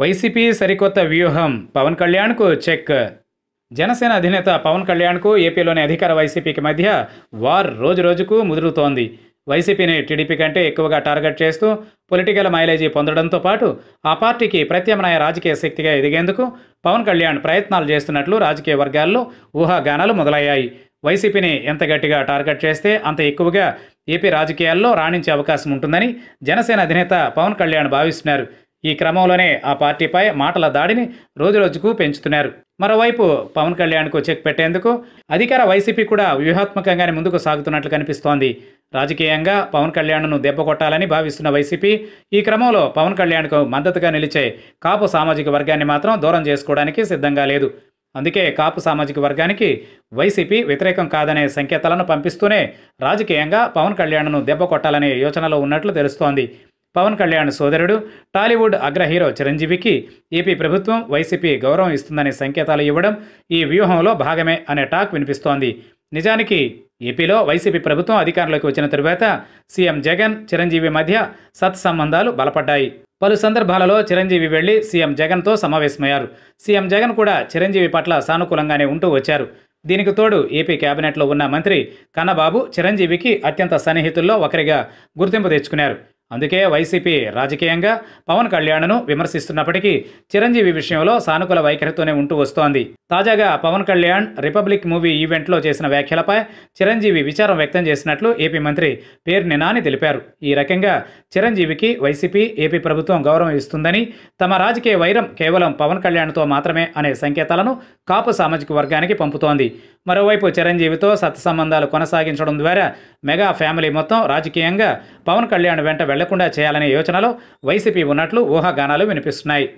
YCP సరికొత్త వ్యూహం పవన్ కళ్యాణ్కు చెక్ జనసేన అధినేత పవన్ కళ్యాణ్కు ఏపీలోని అధికార వైసీపీకి మధ్య వార్ రోజు రోజుకు ముదురుతోంది వైసీపీని టీడీపీ కంటే ఎక్కువగా టార్గెట్ చేస్తూ పొలిటికల్ మైలేజీ పొందడంతో పాటు ఆ పార్టీకి ప్రత్యామ్నాయ రాజకీయ శక్తిగా ఎదిగేందుకు పవన్ కళ్యాణ్ ప్రయత్నాలు చేస్తున్నట్లు రాజకీయ వర్గాల్లో ఊహాగానాలు మొదలయ్యాయి వైసీపీని ఎంత గట్టిగా టార్గెట్ చేస్తే అంత ఎక్కువగా ఏపీ రాజకీయాల్లో రాణించే అవకాశం ఉంటుందని జనసేన అధినేత పవన్ కళ్యాణ్ భావిస్తున్నారు ఈ క్రమంలోనే ఆ పార్టీపై మాటల దాడిని రోజురోజుకు పెంచుతున్నారు మరోవైపు పవన్ కళ్యాణ్కు చెక్ పెట్టేందుకు అధికార వైసీపీ కూడా వ్యూహాత్మకంగానే ముందుకు సాగుతున్నట్లు కనిపిస్తోంది రాజకీయంగా పవన్ కళ్యాణ్ను దెబ్బకొట్టాలని భావిస్తున్న వైసీపీ ఈ క్రమంలో పవన్ కళ్యాణ్కు మద్దతుగా నిలిచే కాపు సామాజిక వర్గాన్ని మాత్రం దూరం చేసుకోవడానికి సిద్ధంగా లేదు అందుకే కాపు సామాజిక వర్గానికి వైసీపీ వ్యతిరేకం కాదనే సంకేతాలను పంపిస్తూనే రాజకీయంగా పవన్ కళ్యాణ్ను దెబ్బకొట్టాలనే యోచనలో ఉన్నట్లు తెలుస్తోంది పవన్ కళ్యాణ్ సోదరుడు టాలీవుడ్ అగ్ర హీరో చిరంజీవికి ఏపీ ప్రభుత్వం వైసీపీ గౌరవం ఇస్తుందనే సంకేతాలు ఇవ్వడం ఈ వ్యూహంలో భాగమే అనే టాక్ వినిపిస్తోంది నిజానికి ఏపీలో వైసీపీ ప్రభుత్వం అధికారంలోకి వచ్చిన తరువాత సీఎం జగన్ చిరంజీవి మధ్య సత్సంబంధాలు బలపడ్డాయి పలు సందర్భాలలో చిరంజీవి వెళ్లి సీఎం జగన్తో సమావేశమయ్యారు సీఎం జగన్ కూడా చిరంజీవి పట్ల సానుకూలంగానే ఉంటూ వచ్చారు దీనికి తోడు ఏపీ కేబినెట్లో ఉన్న మంత్రి కన్నబాబు చిరంజీవికి అత్యంత సన్నిహితుల్లో ఒకరిగా గుర్తింపు తెచ్చుకున్నారు అందుకే వైసీపీ రాజకీయంగా పవన్ కళ్యాణ్ను విమర్శిస్తున్నప్పటికీ చిరంజీవి విషయంలో సానుకూల వైఖరితోనే ఉంటూ వస్తోంది తాజాగా పవన్ కళ్యాణ్ రిపబ్లిక్ మూవీ ఈవెంట్లో చేసిన వ్యాఖ్యలపై చిరంజీవి విచారం వ్యక్తం చేసినట్లు ఏపీ మంత్రి పేర్ని నాని తెలిపారు ఈ రకంగా చిరంజీవికి వైసీపీ ఏపీ ప్రభుత్వం గౌరవం ఇస్తుందని తమ రాజకీయ వైరం కేవలం పవన్ కళ్యాణ్తో మాత్రమే అనే సంకేతాలను కాపు సామాజిక వర్గానికి పంపుతోంది మరోవైపు చిరంజీవితో సత్సంబంధాలు కొనసాగించడం ద్వారా మెగా ఫ్యామిలీ మొత్తం రాజకీయంగా పవన్ కళ్యాణ్ వెంట వెళ్లకుండా చేయాలనే యోచనలో వైసీపీ ఉన్నట్లు ఊహాగానాలు వినిపిస్తున్నాయి